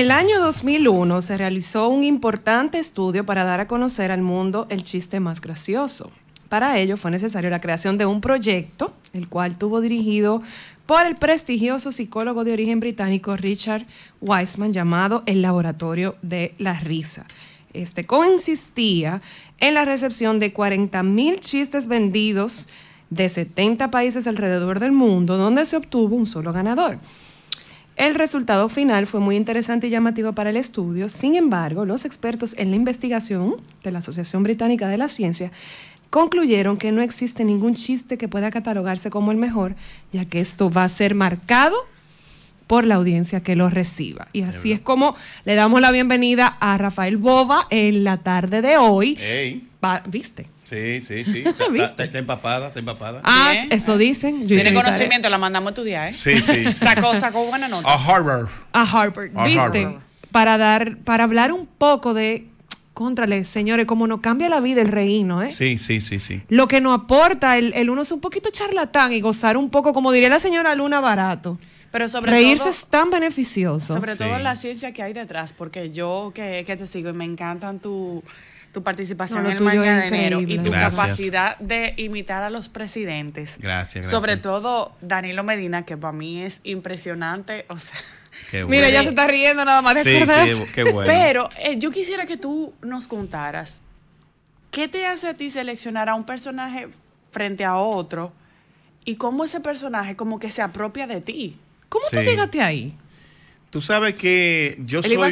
el año 2001 se realizó un importante estudio para dar a conocer al mundo el chiste más gracioso. Para ello fue necesaria la creación de un proyecto, el cual tuvo dirigido por el prestigioso psicólogo de origen británico Richard Wiseman llamado el Laboratorio de la Risa. Este consistía en la recepción de 40.000 chistes vendidos de 70 países alrededor del mundo, donde se obtuvo un solo ganador. El resultado final fue muy interesante y llamativo para el estudio, sin embargo, los expertos en la investigación de la Asociación Británica de la Ciencia concluyeron que no existe ningún chiste que pueda catalogarse como el mejor, ya que esto va a ser marcado por la audiencia que lo reciba. Y así es como le damos la bienvenida a Rafael Boba en la tarde de hoy. ¿Viste? Sí, sí, sí. Está, empapada, está empapada. Ah, eso dicen. Tiene conocimiento, la mandamos a estudiar, ¿eh? Sí, sí. Sacó, sacó buena nota. A Harvard. A Harvard. ¿Viste? Para, dar, para hablar un poco de Contrale, señores, como nos cambia la vida el reino, ¿eh? Sí, sí, sí, sí. Lo que nos aporta el, uno es un poquito charlatán y gozar un poco, como diría la señora Luna, barato. Pero sobre Reírse es tan beneficioso. Sobre todo la ciencia que hay detrás, porque yo que, que te sigo y me encantan tu, tu participación en el mañana y tu capacidad de imitar a los presidentes. Gracias, gracias. Sobre todo Danilo Medina, que para mí es impresionante. O sea. Mira, ya se está riendo nada más. Sí, Pero eh, yo quisiera que tú nos contaras, ¿qué te hace a ti seleccionar a un personaje frente a otro y cómo ese personaje como que se apropia de ti? ¿Cómo tú llegaste ahí? Tú sabes que yo soy, yo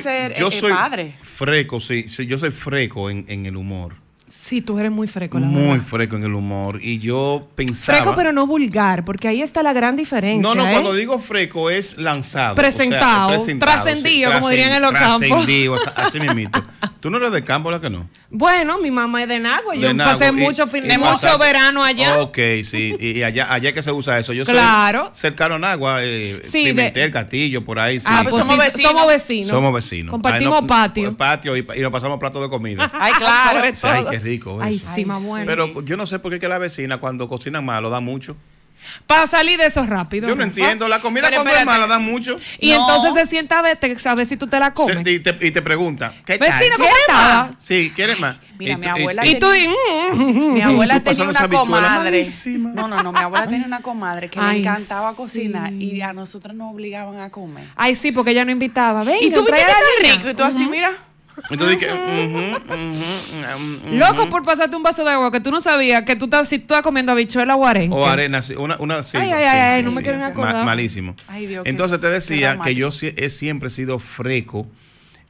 eh, soy padre. freco, sí, sí, yo soy freco en, en el humor. Sí, tú eres muy freco, la Muy freco en el humor. Y yo pensaba. Freco, pero no vulgar, porque ahí está la gran diferencia. No, no, ¿eh? cuando digo freco es lanzado. Presentado. trascendido, como dirían en los campos. Trascendido, así mismito. ¿Tú no eres de campo, la que no? Bueno, mi mamá es de Nagua. Yo pasé mucho, de mucho verano allá. Ok, sí. Y, allá, allá que se usa eso. Yo claro. soy cercano a Nagua, eh, sí, Pimentel, Castillo, por ahí. Sí. Ah, pues pues somos, vecinos. somos vecinos. Compartimos patio. y, nos pasamos plato de comida. Ay, claro. rico. Ay, sí, más Pero yo no sé por qué que la vecina cuando cocina mal lo da mucho. Para salir de eso rápido. Yo no, entiendo. La comida cuando es mala da mucho. Y entonces se sienta a ver, a si tú te la comes. y, te, y, te, pregunta. ¿qué Vecina, ¿cómo Sí, ¿quieres más? Mira, y, mi abuela. Y, tú, mm". mi abuela tenía una comadre. No, no, no. Mi abuela tenía una comadre que le encantaba cocinar y a nosotros nos obligaban a comer. Ay, sí, porque ella no invitaba. Venga, y tú me rico. Y tú así, mira. Entonces dije, Loco por pasarte un vaso de agua que tú no sabías que tú estás, si tú comiendo habichuela o arena. O arena, una, una sí, Ay, ay, ay, no me quieren acordar. malísimo. Ay, Dios, Entonces te decía que yo he siempre sido freco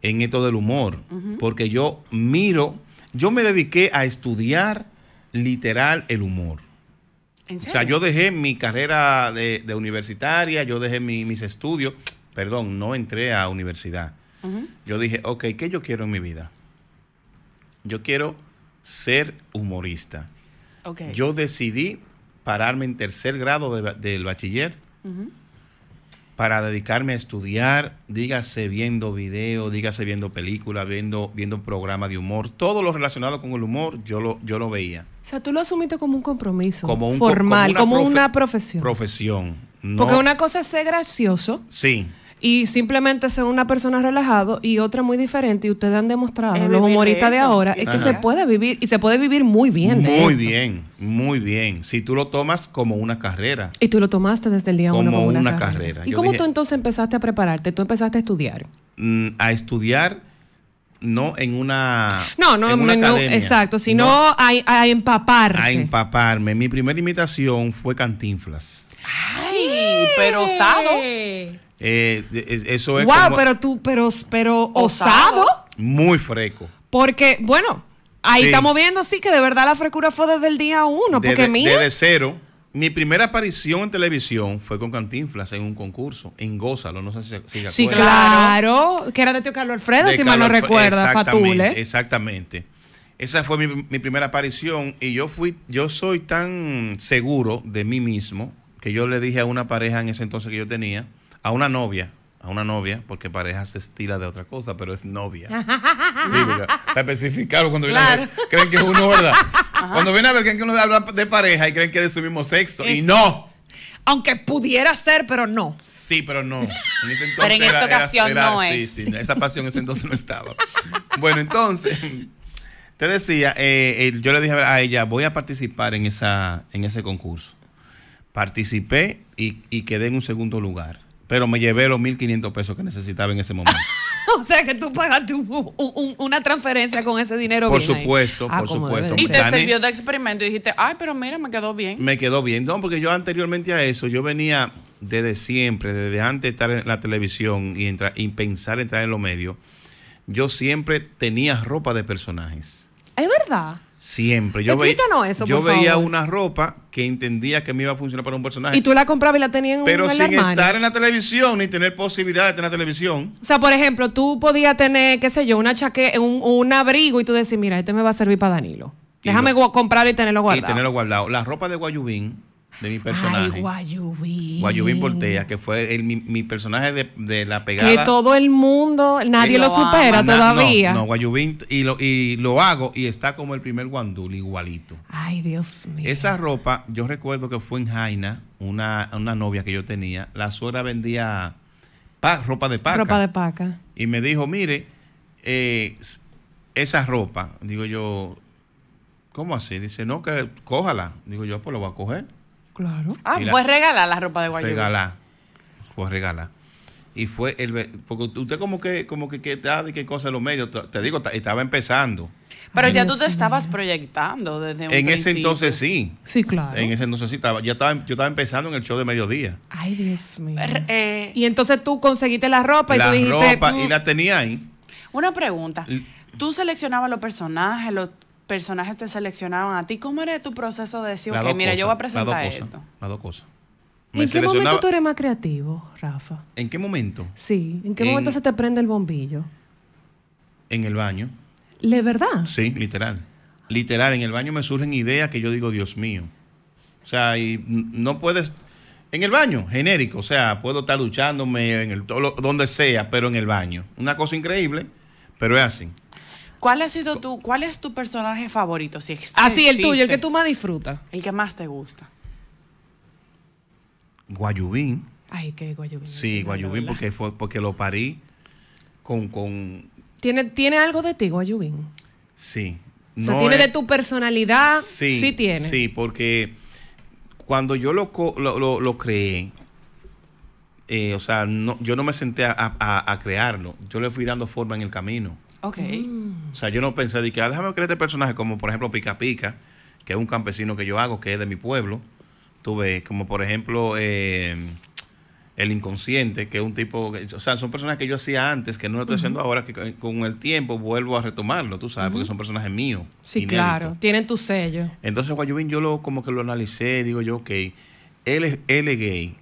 en esto del humor, porque yo miro, yo me dediqué a estudiar literal el humor. O sea, yo dejé mi carrera de, universitaria, yo dejé mis estudios, perdón, no entré a universidad yo dije, ok, ¿qué yo quiero en mi vida? Yo quiero ser humorista. Okay. Yo decidí pararme en tercer grado del bachiller para dedicarme a estudiar, dígase viendo video, dígase viendo películas, viendo, viendo programas de humor, todo lo relacionado con el humor, yo lo, yo lo veía. O sea, tú lo asumiste como un compromiso como un, formal, como una, profesión. Profesión. Porque una cosa es ser gracioso. Sí y simplemente ser una persona relajado y otra muy diferente y ustedes han demostrado los humoristas de, ahora es que se puede vivir y se puede vivir muy bien muy bien muy bien si tú lo tomas como una carrera y tú lo tomaste desde el día uno como una, carrera, y cómo tú entonces empezaste a prepararte tú empezaste a estudiar mm, a estudiar no en una no no, no exacto sino a, empaparme. a empaparme mi primera imitación fue Cantinflas ay, pero osado eh, eso es. Wow, pero tú, pero, pero osado. Muy freco. Porque, bueno, ahí estamos viendo así que de verdad la frescura fue desde el día uno. Porque desde, mira. Desde cero. Mi primera aparición en televisión fue con Cantinflas en un concurso, en Gózalo, no sé si se, Sí, claro, que era de tío Carlos Alfredo, si mal no recuerda, exactamente, Fatule. Exactamente. Esa fue mi, mi, primera aparición y yo fui, yo soy tan seguro de mí mismo que yo le dije a una pareja en ese entonces que yo tenía, a una novia, a una novia, porque pareja se estila de otra cosa, pero es novia. Sí, especificaron cuando vienen, viene a ver, creen que es uno, ¿verdad? Cuando viene a ver, creen que uno habla de pareja y creen que es de su mismo sexo. Y no. Aunque pudiera ser, pero no. Sí, pero no. En ese pero en esta ocasión no es. esa pasión en ese entonces no estaba. Bueno, entonces, te decía, eh, eh, yo le dije a ella, voy a participar en, esa, en ese concurso. Participé y quedé en un segundo lugar pero me llevé los 1.500 pesos que necesitaba en ese momento. o sea que tú pagaste una transferencia con ese dinero. Por supuesto, ah, por supuesto. Y te sirvió de experimento y dijiste, ay, pero mira, me quedó bien. Me quedó bien, no, porque yo anteriormente a eso, yo venía desde siempre, desde antes de estar en la televisión y, entrar, y pensar entrar en los medios, yo siempre tenía ropa de personajes. Es verdad. Siempre. Yo, yo veía una ropa que entendía que me iba a funcionar para un personaje. Y tú la comprabas y la tenías en Pero sin estar en la televisión ni tener posibilidad de tener la televisión. O sea, por ejemplo, tú podías tener, qué sé yo, una chaqueta, un, abrigo y tú decís, mira, este me va a servir para Danilo. Déjame comprar comprarlo y tenerlo guardado. Y tenerlo guardado. La ropa de Guayubín de mi personaje. Ay, Guayubín. Guayubín Portea, que fue mi, personaje de, la pegada. Que todo el mundo, nadie lo, supera todavía. No, Guayubín, y lo, y lo hago y está como el primer guandul, igualito. Ay, Dios mío. Esa ropa, yo recuerdo que fue en Jaina, una, novia que yo tenía. La suegra vendía pa, ropa de paca. Ropa de paca. Y me dijo, mire, eh, esa ropa, digo yo, ¿cómo así? Dice, no, que cójala. Digo yo, ah, pues lo voy a coger Claro. Ah, fue pues regalar la ropa de Guayubi. Regalar. Fue pues regalar. Y fue el. Porque usted, como que, como que, que de qué cosa en los medios. Te digo, estaba empezando. Pero ya tú te estabas proyectando desde un En ese entonces sí. Sí, claro. En ese entonces sí. ya estaba, yo estaba empezando en el show de mediodía. Ay, Dios mío. Eh, y entonces tú conseguiste la ropa y tú dijiste. La y mm". la tenía ahí. Una pregunta. tú seleccionabas los personajes, los personajes te seleccionaban a ti. ¿Cómo era tu proceso de decir, ok, mira, yo voy a presentar esto? Las dos cosas. ¿En qué momento tú eres más creativo, Rafa? ¿En qué momento? Sí, ¿en qué momento se te prende el bombillo? En el baño. ¿De verdad? Sí, literal. Literal, en el baño me surgen ideas que yo digo, Dios mío. O sea, y no puedes... En el baño, genérico, o sea, puedo estar duchándome en el, todo donde sea, pero en el baño. Una cosa increíble, pero es así. ¿Cuál ha sido tu, cuál es tu personaje favorito? Si Así, el tuyo, el que tú más disfrutas. El que más te gusta. Guayubín. Ay, qué Guayubín. Sí, Guayubín, porque, fue, porque lo parí con... con... ¿Tiene, ¿Tiene algo de ti, Guayubín? Sí. No o sea, tiene de tu personalidad, sí, sí tiene. Sí, porque cuando yo lo, lo, lo, creé, eh, o sea, yo no me senté a crearlo, yo le fui dando forma en el camino. Ok. Mm. O sea, yo no pensé que, ah, déjame creer este personaje, como por ejemplo Pica Pica, que es un campesino que yo hago, que es de mi pueblo. Tú ves, como por ejemplo eh, El Inconsciente, que es un tipo, o sea, son personajes que yo hacía antes, que no lo estoy haciendo ahora, que con, el tiempo vuelvo a retomarlo, tú sabes, porque son personajes míos. Sí, claro, tienen tu sello. Entonces, Guayubín, yo yo lo, como que lo analicé, digo yo, ok, él es, él es gay,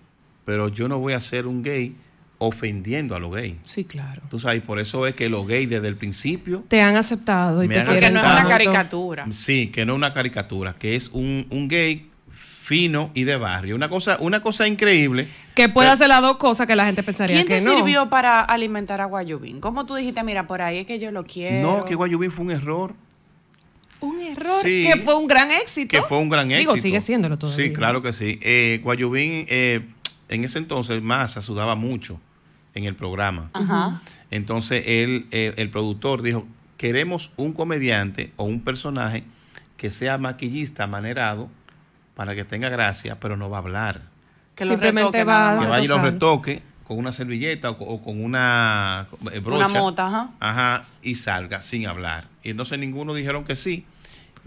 pero yo no voy a ser un gay ofendiendo a los gays. Sí, claro. Tú sabes, por eso es que los gays desde el principio... Te han aceptado. Y te porque no es una caricatura. Sí, que no es una caricatura, que es un, gay fino y de barrio. Una cosa, una cosa increíble. Que puede eh, hacer las dos cosas que la gente pensaría ¿Quién te sirvió para alimentar a Guayubín? Como tú dijiste, mira, por ahí es que yo lo quiero? No, que Guayubín fue un error. Un error que fue un gran éxito. Que fue un gran éxito. Digo, sigue siéndolo todavía. Sí, claro que sí. Eh, Guayubín... Eh, en ese entonces Massa sudaba mucho en el programa. Entonces él, eh, el productor dijo, queremos un comediante o un personaje que sea maquillista, manerado, para que tenga gracia, pero no va a hablar. Que va Que vaya y lo retoque con una servilleta o, con una eh, brocha. Una mota, Ajá, y salga sin hablar. Y entonces ninguno dijeron que sí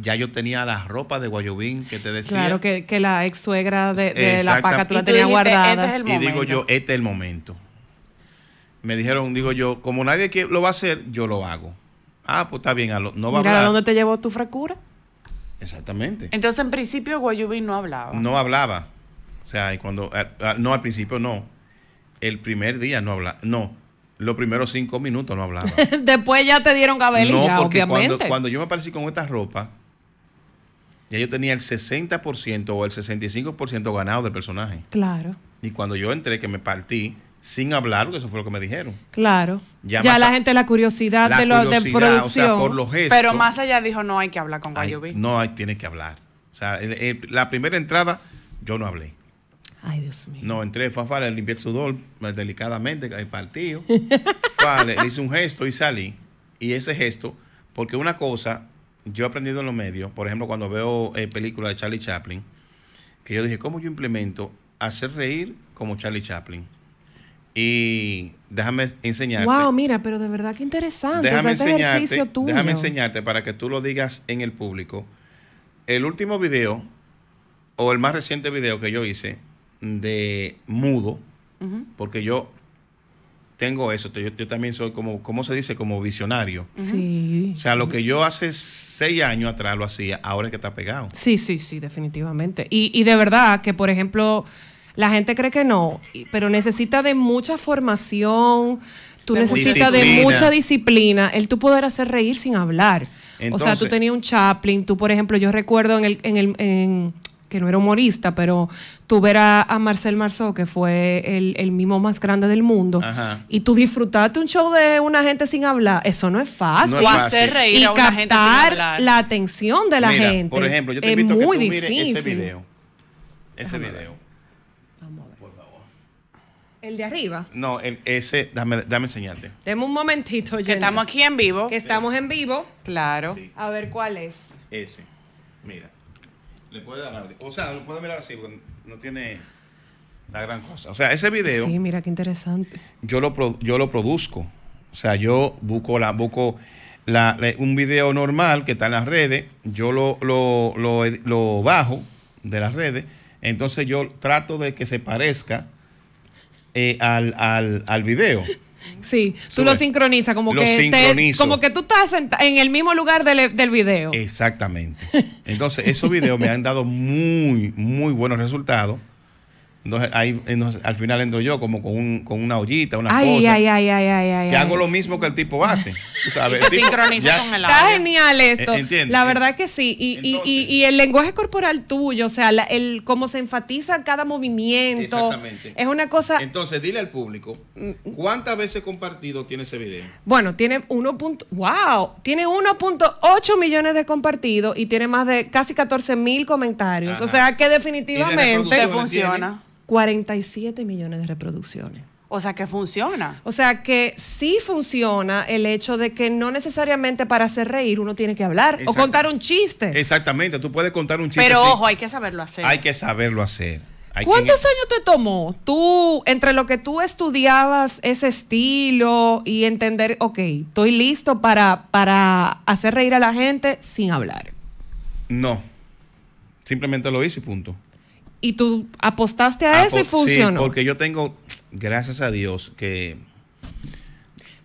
ya yo tenía las ropas de Guayubín que te decía. Claro, que, la ex suegra de, la paca tú la tenías este guardada. y digo yo, este es el momento. Me dijeron, digo yo, como nadie que lo va a hacer, yo lo hago. Ah, pues está bien, no va a hablar. dónde te llevó tu frescura. Exactamente. Entonces, en principio, Guayubín no hablaba. No hablaba. O sea, y cuando. No, al principio no. El primer día no hablaba. No, los primeros cinco minutos no hablaba. Después ya te dieron obviamente. no, porque Cuando, cuando yo me aparecí con esta ropa ya yo tenía el 60% o el 65% ganado del personaje. Claro. Y cuando yo entré, que me partí sin hablar, porque eso fue lo que me dijeron. Claro. Ya, la gente, la curiosidad de, lo, curiosidad, por los gestos, Pero más allá dijo, no hay que hablar con Gallo No, hay, tiene que hablar. O sea, la primera entrada, yo no hablé. Ay, Dios mío. No, entré, fue a Fale, limpié el sudor eh, delicadamente, el partido. Fale, hice un gesto y salí. Y ese gesto, porque una cosa yo he aprendido en los medios, por ejemplo, cuando veo eh, películas de Charlie Chaplin, que yo dije, ¿cómo yo implemento hacer reír como Charlie Chaplin? Y déjame enseñarte. Wow, mira, pero de verdad que interesante. Déjame, enseñarte, tuyo. déjame enseñarte para que tú lo digas en el público. El último video, o el más reciente video que yo hice de mudo, porque yo tengo eso. Yo, también soy como, ¿cómo se dice? Como visionario. Sí. O sea, lo que yo hace seis años atrás lo hacía, ahora es que está pegado. Sí, sí, sí, definitivamente. Y, y de verdad que, por ejemplo, la gente cree que no, pero necesita de mucha formación, tú necesitas de mucha disciplina, el tú poder hacer reír sin hablar. o sea, tú tenías un Chaplin, tú, por ejemplo, yo recuerdo en el que no era humorista, pero tú ver a, Marcel Marceau, que fue el, el mimo más grande del mundo, y tú disfrutaste un show de una gente sin hablar, eso no es fácil. hacer reír y a una gente sin hablar. la atención de la gente. Por ejemplo, yo te invito a que tú mires ese video. Ese video. Por favor. ¿El de arriba? No, ese, dame, dame enseñarte. Deme un momentito, Que estamos aquí en vivo. Que estamos en vivo. Claro. A ver cuál es. Ese. Mira. Le puede dar O sea, lo puede mirar así, porque no tiene la gran cosa. O sea, ese video. Sí, mira qué interesante. Yo lo, yo lo produzco. O sea, yo busco la, busco un video normal que está en las redes, yo lo, lo, lo, bajo de las redes, entonces yo trato de que se parezca eh, al, al, al video. Sí, tú lo sincronizas, como, que como que tú estás en el mismo lugar del, del video. Exactamente. Entonces, esos videos me han dado muy, muy buenos resultados. Entonces, ahí, al final entro yo como con, una ollita, una cosas Que hago lo mismo que el tipo hace. O el Está genial e-, esto. La verdad que sí. Y, el lenguaje corporal tuyo, o sea, el cómo se enfatiza cada movimiento. Exactamente. Es una cosa... Entonces, dile al público, mm. ¿cuántas veces compartido tiene ese video? Bueno, tiene 1. ¡Wow! Tiene 1.8 millones de compartidos y tiene más de casi 14 mil comentarios. O sea, que definitivamente... funciona. 47 millones de reproducciones. O sea que funciona. O sea que sí funciona el hecho de que no necesariamente para hacer reír uno tiene que hablar o contar un chiste. Exactamente, tú puedes contar un chiste. Pero ojo, hay que saberlo hacer. Hay que saberlo hacer. Hay ¿Cuántos años te tomó tú, entre lo que tú estudiabas ese estilo y entender, ok, estoy listo para, para hacer reír a la gente sin hablar? No, simplemente lo hice y punto y tú apostaste a ese eso y funcionó. porque yo tengo, gracias a Dios, que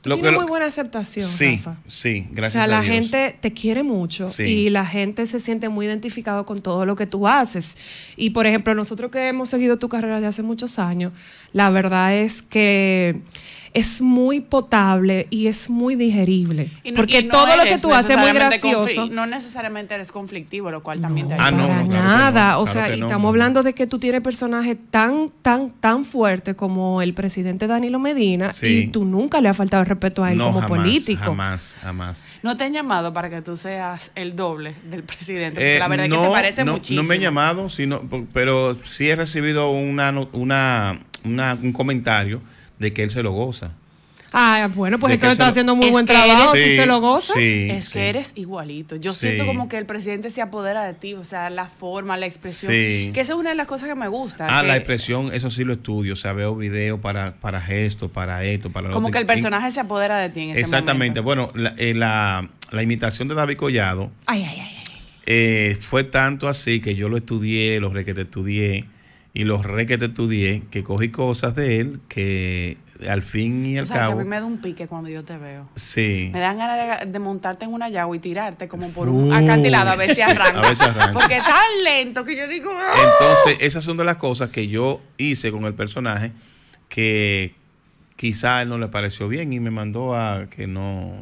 lo tiene muy buena aceptación. Sí, Rafa. sí, gracias. O sea, a la gente te quiere mucho y la gente se siente muy identificado con todo lo que tú haces. Y por ejemplo, nosotros que hemos seguido tu carrera de hace muchos años, la verdad es que es muy potable y es muy digerible. porque todo lo que tú haces es muy gracioso. No necesariamente eres conflictivo, lo cual también te ah, ayuda. Ah, para nada. o sea, estamos hablando de que tú tienes personajes tan, tan, tan fuertes como el presidente Danilo Medina y tú nunca le has faltado respeto a él como político. Jamás, jamás. ¿No te han llamado para que tú seas el doble del presidente? Eh, la verdad que te parece muchísimo. No me han llamado, sino, pero sí he recibido una, una, una, un comentario de que él se lo goza. Ah, bueno, pues entonces está haciendo muy buen trabajo, si se lo goza. es que eres igualito. Yo siento como que el presidente se apodera de ti, o sea, la forma, la expresión. Que esa es una de las cosas que me gusta. Ah, la expresión, eso sí lo estudio, o sea, veo videos para, para gestos, para esto, para lo Como que el personaje se apodera de ti en ese momento. Exactamente. Bueno, eh, la, la, imitación de David Collado ay, ay, ay, eh, fue tanto así que yo lo estudié, los te estudié y los requete estudié, que cogí cosas de él que al fin y al o sea, cabo. a mí me da un pique cuando yo te veo. Sí. Me dan ganas de, montarte en una yagua y tirarte como por un acantilado a ver si arranca. a ver si arranca. Porque es tan lento que yo digo. Ah". Entonces, esas son de las cosas que yo hice con el personaje que quizás él no le pareció bien y me mandó a que no.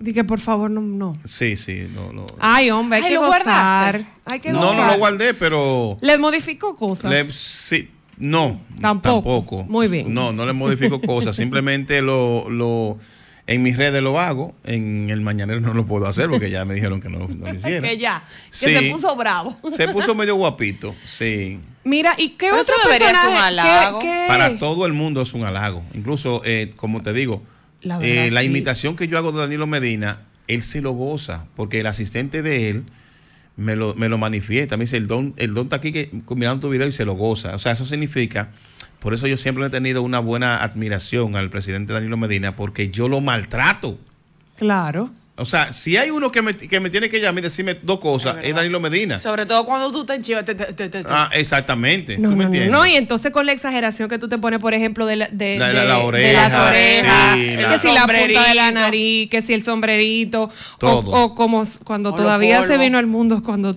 Dije, por favor, no. no. Sí, sí. No, no, Ay, hombre, hay que guardar Hay que no, no lo guardé, pero. Le modificó cosas. sí, no, tampoco. Muy bien. No, no le modifico cosas, simplemente lo, en mis redes lo hago, en el mañanero no lo puedo hacer porque ya me dijeron que no, lo hicieron. que ya, que se puso bravo. se puso medio guapito, sí. Mira, ¿y qué otro personaje? Un halago. Para todo el mundo es un halago. Incluso, eh, como te digo, la eh, imitación que yo hago de Danilo Medina, él se lo goza porque el asistente de él me lo, me lo manifiesta. Me dice, el don, el don está aquí que, mirando tu video y se lo goza. O sea, eso significa, por eso yo siempre he tenido una buena admiración al presidente Danilo Medina, porque yo lo maltrato. Claro. O sea, si hay uno que me, que me tiene que llamar y decirme dos cosas, es, Danilo Medina. Sobre todo cuando tú te enchivas. Te, te, ah, exactamente. No, no, No, y entonces con la exageración que tú te pones, por ejemplo, de, la, de, oreja, las orejas, que si la punta de la nariz, que si el sombrerito, o, como cuando todavía se vino al mundo, cuando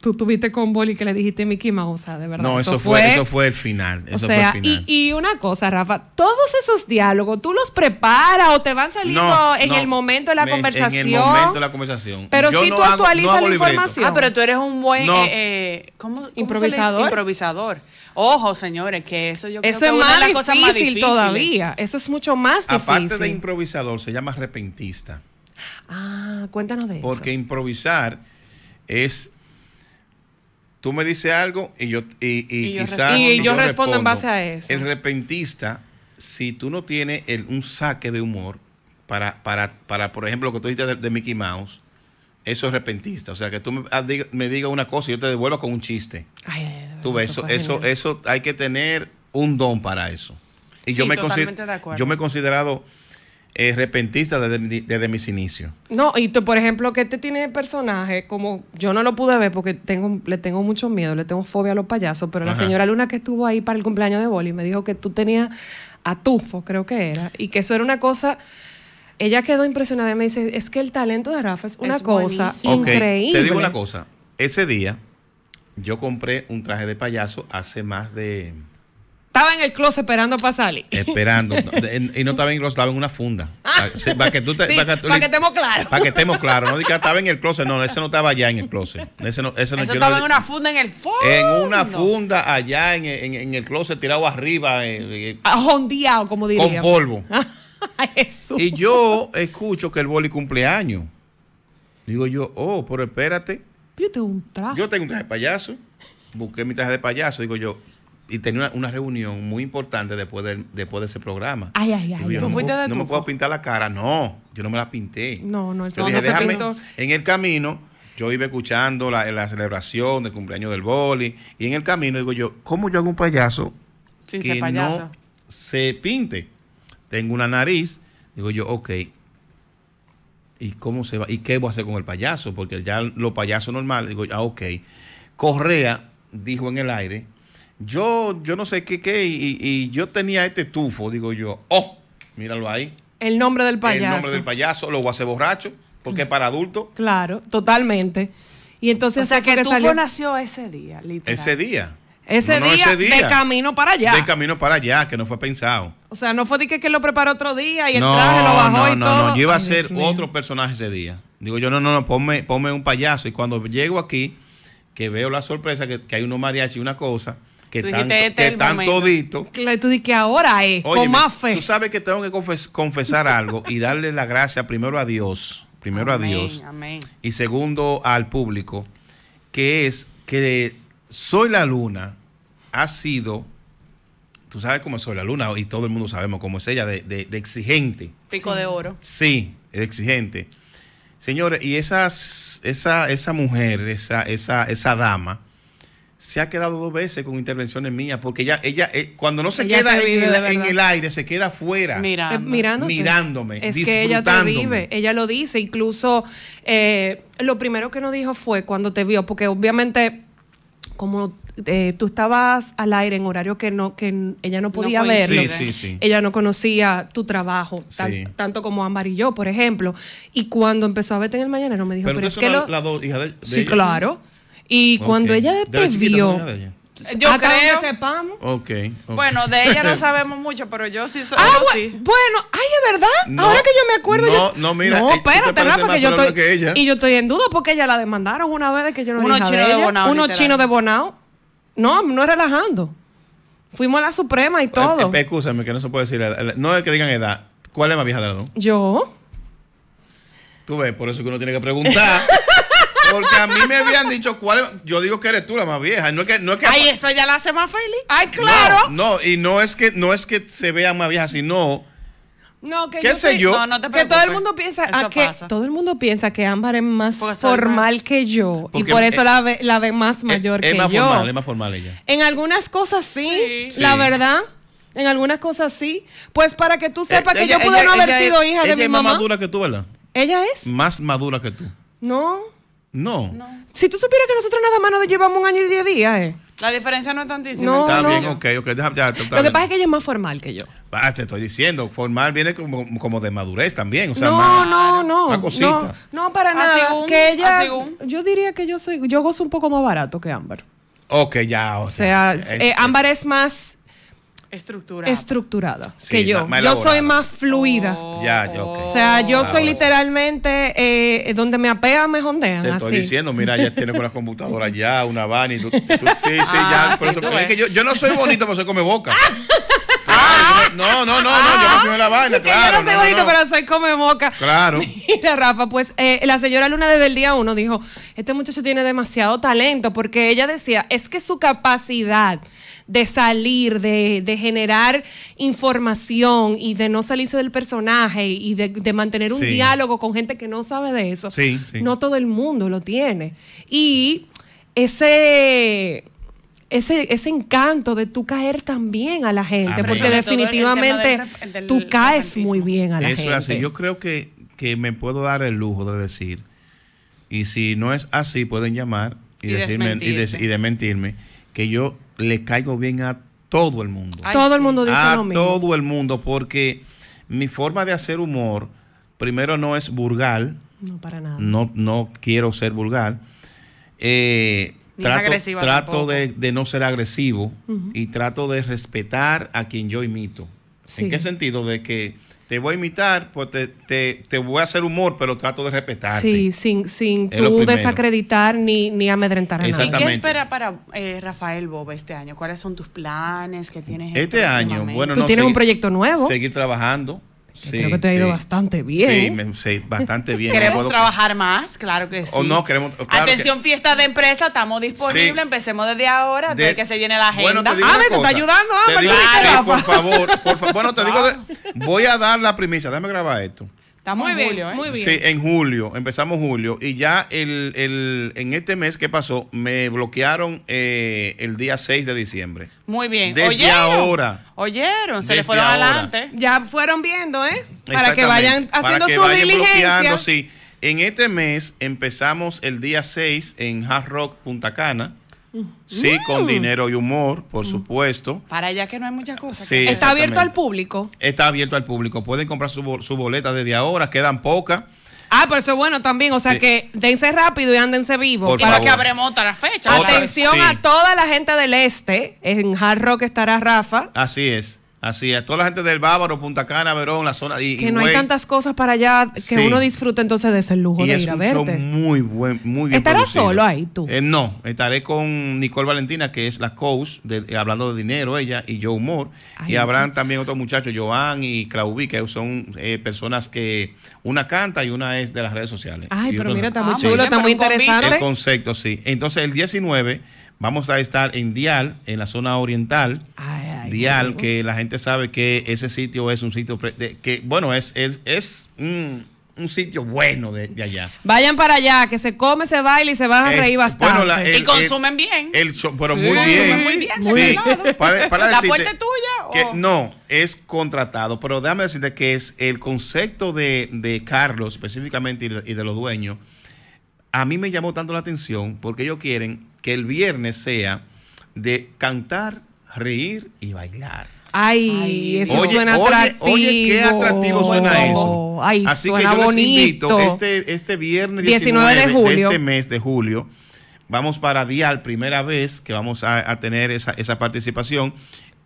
tú tuviste con Boli que le dijiste Mickey Mouse, de verdad. No, eso, fue, eso fue el final. o sea, Y, una cosa, Rafa, todos esos diálogos, ¿tú los preparas o te van saliendo en el momento de la conversación? En el momento de la conversación. Pero si tú actualizas la información. Ah, pero tú eres un buen eh, eh, ¿cómo, improvisador. Ojo, señores, que eso yo creo eso que es una más, difícil, todavía. Eso es mucho más difícil. Aparte de improvisador, se llama repentista. Ah, cuéntanos de eso. Porque improvisar es Tú me dice algo y yo, y, y, yo respondo, en base a eso. El repentista, si tú no tienes el, un saque de humor, para, para, para, por ejemplo, lo que tú dijiste de, Mickey Mouse, eso es repentista. O sea, que tú me, ah, digas una cosa y yo te devuelvo con un chiste. tú ves, eso, eso, eso, hay que tener un don para eso. Y yo me, yo me he considerado eh, repentista desde, mis inicios. No, y tú, por ejemplo, que este tiene personaje, como yo no lo pude ver porque tengo, le tengo mucho miedo, le tengo fobia a los payasos, pero la señora Luna que estuvo ahí para el cumpleaños de Boli me dijo que tú tenías atufo, creo que era, y que eso era una cosa ella quedó impresionada y me dice, es que el talento de Rafa es una cosa increíble. Te digo una cosa, ese día yo compré un traje de payaso hace más de estaba en el closet esperando para salir. Esperando. y no estaba en el closet, estaba en una funda. Ah. Para que, tú para que, estemos claros. Para que estemos claros. No digas estaba en el closet. No, ese no estaba allá en el closet. Ese no, ese no, estaba en una funda en el fondo. En una funda allá en, en, el closet, tirado arriba. Eh, eh, ahondiado como diría. Con polvo. Y yo escucho que el boli años. Digo yo, oh, pero espérate. Yo tengo un traje. Yo tengo un traje de payaso. Busqué mi traje de payaso. Digo yo, y tenía una, reunión muy importante después de, después de ese programa. Ay, ay, ay. no, me, puedo pintar la cara. No, yo no me la pinté. No, no, el En el camino, yo iba escuchando la, celebración del cumpleaños del boli. Y en el camino digo yo, ¿cómo yo hago un payaso que se pinte? Tengo una nariz. Digo yo, ok. ¿Y cómo se va? ¿Y qué voy a hacer con el payaso? Porque ya los payasos normales, digo, ah, ok. Correa dijo en el aire yo, yo no sé qué, qué, y, yo tenía este tufo, digo yo, oh, míralo ahí. El nombre del payaso. El nombre del payaso, lo hacer borracho, porque es para adultos. Claro, totalmente. Y entonces, o sea, que, nació ese día, literal. Ese día. Ese, día, de camino para allá. De camino para allá, que no fue pensado. O sea, no fue de que, que lo preparó otro día y el traje lo bajó no, y todo. No, no, yo iba a ser otro personaje ese día. Digo yo, no, no, no, ponme, ponme un payaso. Y cuando llego aquí, que veo la sorpresa, que, hay unos mariachi y una cosa, que están, tú que ahora es, con más fe. Tú sabes que tengo que confesar algo y darle la gracia primero a Dios, primero a Dios, y segundo al público, que es que Soy la Luna ha sido, tú sabes cómo es Soy la Luna y todo el mundo sabemos cómo es ella, de, exigente. Pico de oro. Sí, exigente. Señores, y esa, mujer, esa dama, se ha quedado dos veces con intervenciones mías, porque ella, ella eh, cuando no se queda en el, aire, se queda afuera eh, Mirando. Eh, mirándome, es que ella te vive, ella lo dice, incluso lo primero que nos dijo fue cuando te vio, porque obviamente como tú estabas al aire en horario que no que ella no podía ver, verlo, ella no conocía tu trabajo, tanto como Amarillo, por ejemplo, y cuando empezó a verte en el mañana No me dijo, pero, es que la, de, Sí, claro. Y cuando ella te vio... Yo creo. Bueno, de ella no sabemos mucho, pero yo sí soy. Ah, bueno, ay, es verdad. Ahora que yo me acuerdo. No, yo... no, mira. No, eh, espérate, porque yo estoy. Y yo estoy en duda porque ella la demandaron una vez de que yo no Uno chino de, Bonao, Uno chino de Bonao. No, no es relajando. Fuimos a la Suprema y eh, todo. Eh, que no se puede decir. No es que digan edad. ¿Cuál es más vieja de la dos? Yo. Tú ves, por eso que uno tiene que preguntar. Porque a mí me habían dicho cuál Yo digo que eres tú la más vieja. No que, no es que Ay, eso ya la hace más feliz. Ay, claro. No, y no es que no es que se vea más vieja, sino. No, que yo No, no te que todo el mundo piensa que todo el mundo piensa que Ámbar es más formal que yo y por eso eh, la ve, la más eh, mayor que yo. es más Formal, es más formal ella. En algunas cosas sí, la verdad. En algunas cosas sí. Pues para que tú eh, sepas que yo pude no haber sido hija de mi mamá. Ella es más madura que tú, ¿verdad? Ella es más madura que tú. No. No. Si tú supieras que nosotros nada más nos llevamos un año y diez días, eh. La diferencia no es tantísima. No, está no. bien, ok, Lo que pasa es que ella es más formal que yo. Ah, te estoy diciendo, formal viene como, como de madurez también. O sea, no, no, no. Una cosita. No, para ah, nada. que ella, ah, yo diría que yo soy, yo gozo un poco más barato que Ámbar. Ok, ya, o sea. O sea, eh, Ámbar es más estructurada. Estructurada. que yo. Yo soy más fluida. Oh. ya, yo. O sea, yo soy literalmente eh, donde me apega me jondean. Te estoy diciendo, mira, ya tiene con las computadoras ya, una van y tú, Sí, sí, ah, ya. Por eso, es que yo, no soy bonito, pero soy come boca. No, no, no, no, yo de ah, la vaina, claro. Yo no soy bonito, pero soy come moca. Claro. Mira, Rafa, pues eh, la señora Luna desde el día uno dijo, este muchacho tiene demasiado talento, porque ella decía, es que su capacidad de salir, de, de generar información y de no salirse del personaje y de, de mantener un diálogo con gente que no sabe de eso, sí. no todo el mundo lo tiene. Y ese ese, ese encanto de tú caer también a la gente, porque definitivamente tú caes muy bien a la gente. Eso es así. Yo creo que, me puedo dar el lujo de decir, y si no es así, pueden llamar y, decirme y, que yo le caigo bien a todo el mundo. A todo el mundo a Todo el mundo, porque mi forma de hacer humor, primero no es vulgar. No, para nada. No, no quiero ser vulgar. Eh, trato, trato de, no ser agresivo y trato de respetar a quien yo imito. ¿En qué sentido? De que te voy a imitar, pues te, te, voy a hacer humor, pero trato de respetar. Sí, sin, sin tú desacreditar ni, ni amedrentar a nadie. ¿Y qué espera para eh, Rafael Boba este año? ¿Cuáles son tus planes que tienes? Este año, bueno, tú tienes un proyecto nuevo. Seguir trabajando, creo que te ha ido bastante bien. ¿eh? Sí, bastante bien. Queremos trabajar más, claro que sí. no, queremos. Atención, fiesta de empresa, estamos disponibles. Empecemos desde ahora, de... que se llene la agenda. A ver, está ayudando. A. por favor, por favor. Bueno, te digo, ah, ah, voy a dar la primicia, déjame grabar esto muy en bien, ¿eh? Sí, en julio, empezamos julio. Y ya el, en este mes que pasó, me bloquearon eh, el día 6 de diciembre. Muy bien. Desde ahora. Oyeron, se le fueron adelante. Ya fueron viendo, ¿eh? Para que vayan haciendo su diligencia. Sí. En este mes empezamos el día 6 en Hard Rock Punta Cana. Sí, con mm. dinero y humor, por mm. supuesto. Para allá que no hay muchas cosas. Está abierto al público. Está abierto al público. Pueden comprar su, boleta desde ahora, quedan pocas. Ah, por eso es bueno también. O sea que dense rápido y ándense vivos. para que abremos otra fecha. Atención a toda la gente del este. En Hard Rock estará Rafa. Así es. Así es, toda la gente del Bávaro, Punta Cana, Verón, la zona. Y, que no hay tantas cosas para allá que uno disfruta entonces de ese lujo de ir a verte. muy buen, muy bien. ¿Estarás solo ahí tú? Eh, no, estaré con Nicole Valentina, que es la coach, eh, hablando de dinero ella, y Joe Moore. y habrán también otros muchachos, Joan y Claubi, que son eh, personas que una canta y una es de las redes sociales. Ay, pero mira, está ah, muy está muy interesante. El concepto, sí. Entonces, el 19 Vamos a estar en Dial, en la zona oriental. Dial, que la gente sabe que ese sitio es un sitio que, bueno, es, es, es un sitio bueno de, allá. Vayan para allá, que se come, se baila y se van a reír bastante. y consumen bien. pero muy bien. Muy bien. ¿La puerta es tuya? Que, o? No, es contratado. Pero déjame decirte que es el concepto de, Carlos específicamente y de los dueños a mí me llamó tanto la atención porque ellos quieren que el viernes sea de cantar, reír y bailar. Ay, eso suena atractivo. Oye, qué atractivo suena eso. Ay, Así que yo bonito. les invito este, este viernes 19, de, este julio. este mes de julio vamos para Dial, primera vez que vamos a, a tener esa, esa, participación.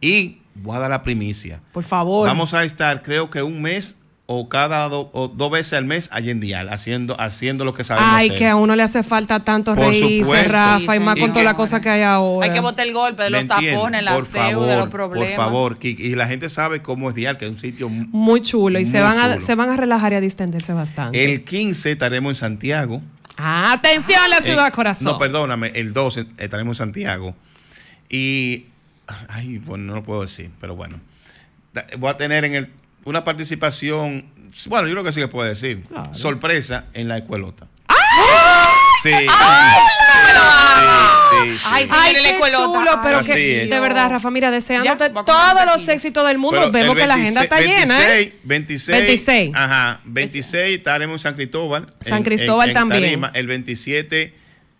Y voy a dar la primicia. Por favor. Vamos a estar, creo que un mes o cada o dos veces al mes allí en Dial, haciendo, haciendo lo que sabemos. Ay, que a uno le hace falta tanto reírse, Rafa, y más con toda la cosa que hay ahora. Hay que botar el golpe de los tapones, las de los problemas. Por favor, y, y la gente sabe cómo es Dial, que es un sitio muy chulo. Y muy se, van chulo. A, se van a relajar y a distenderse bastante. El 15 estaremos en Santiago. Ah, atención a la ciudad corazón. No, perdóname, el 12 estaremos en Santiago. Y, ay, bueno, no lo puedo decir, pero bueno. Voy a tener en el una participación, bueno, yo creo que sí le puedo decir, claro. sorpresa en la escuelota. ¡Ah! Sí. ¡Ay, sí, sí, Ay, sí, qué chulo, pero Así que, es. de verdad, Rafa, mira, deseándote ya, todos los éxitos del mundo. Pero Vemos 26, que la agenda está 26, llena. ¿eh? 26, 26. Ajá, 26 estaremos en San Cristóbal. San Cristóbal en, en, también. En Tarima, el 27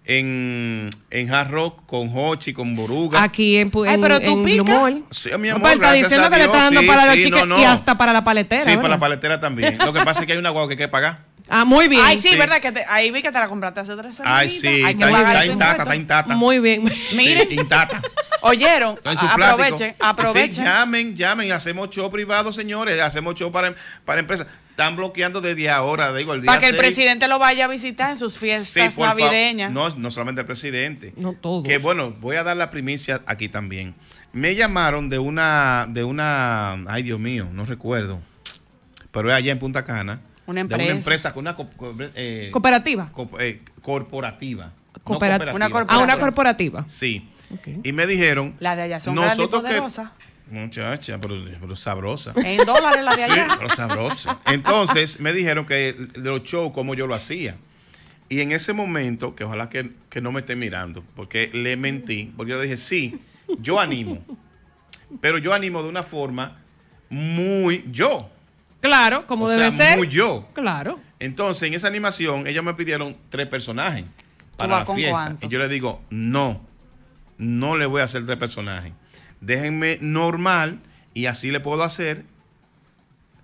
en, en Hard Rock con Hochi, con Boruga. Aquí en, en pero tú picas. Sí, mi amor, Pero está diciendo que le está dando para la y hasta para la paletera. Sí, para la paletera también. Lo que pasa es que hay una guagua que hay que pagar. Ah, muy bien. Ay, sí, verdad que ahí vi que te la compraste hace tres años. Ay, sí, está, intacta, está intacta. Muy bien. Miren. intacta. Oyeron, aprovechen, aprovechen. llamen, llamen, hacemos show privado, señores, hacemos show para, em, para empresas. Están bloqueando desde ahora, digo, el día Para que el presidente lo vaya a visitar en sus fiestas navideñas. No, no solamente el presidente. No todos. Que bueno, voy a dar la primicia aquí también. Me llamaron de una, de una, ay Dios mío, no recuerdo, pero es allá en Punta Cana. Una empresa. De una empresa, cooperativa. corporativa. Una corporativa. Ah, ah, una corporativa. Sí. Y me dijeron, la de allá son nosotros que, Muchacha, pero, sabrosa. En dólares la de Sí, pero sabrosa. Entonces me dijeron que lo show como yo lo hacía. Y en ese momento, que ojalá que, no me esté mirando, porque le mentí, porque yo le dije, sí, yo animo. Pero yo animo de una forma muy yo. Claro, como o sea, Muy yo. Claro. Entonces, en esa animación, ellos me pidieron tres personajes para la fiesta. Y yo le digo, no, no le voy a hacer tres personajes déjenme normal y así le puedo hacer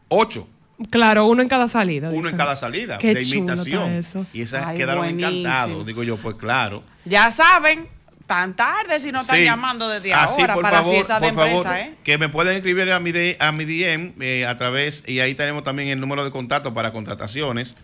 ocho. Claro, uno en cada salida. Uno en cada salida, de imitación. Y esas quedaron encantados. Digo yo, pues claro. Ya saben, tan tarde si no están llamando desde ah, ahora para fiesta de empresa. ¿eh? Que me pueden escribir a mi, de, a mi DM eh, a través, y ahí tenemos también el número de contacto para contrataciones.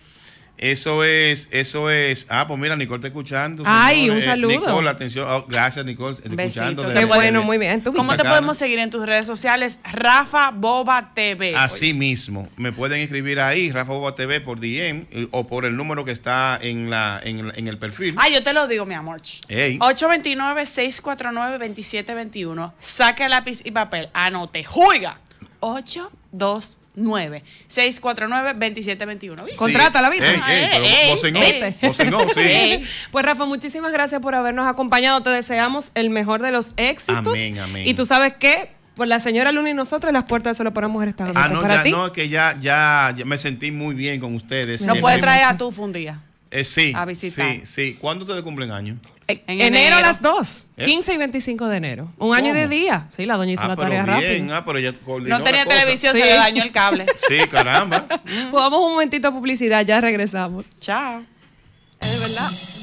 Eso es, eso es. Ah, pues mira, Nicole te escuchando. Ay, un saludo. Nicole, atención. Oh, gracias, Nicole. Escuchando Qué bueno, muy bien. ¿Tú ¿Cómo te podemos seguir en tus redes sociales? Rafa Boba TV. Así mismo. Me pueden escribir ahí, Rafa Boba TV, por DM eh, o por el número que está en, la, en, el perfil. Ah, yo te lo digo, mi amor. 829-649-2721. Saca lápiz y papel. Anote. Juega. 829 9 649 2721 contrata la ah, eh, eh, ¿viste? Eh, pues Rafa, muchísimas gracias por habernos acompañado. Te deseamos el mejor de los éxitos. Y tú sabes qué, por pues, la señora Luna y nosotros las puertas de Solo para Mujeres están Ah, no, para ti. que ya, ya, me sentí muy bien con ustedes. No puede traer a tu fundía. Eh, sí, a visitar. Sí, sí. ¿Cuándo ustedes cumplen años enero, a las dos 15 eh. y 25 de enero. Un año de día. Sí, la doña hizo ah, la tarea rápida. Ah, no tenía televisión, se le dañó el cable. sí, caramba. Jugamos un momentito de publicidad, ya regresamos. Chao. Es verdad.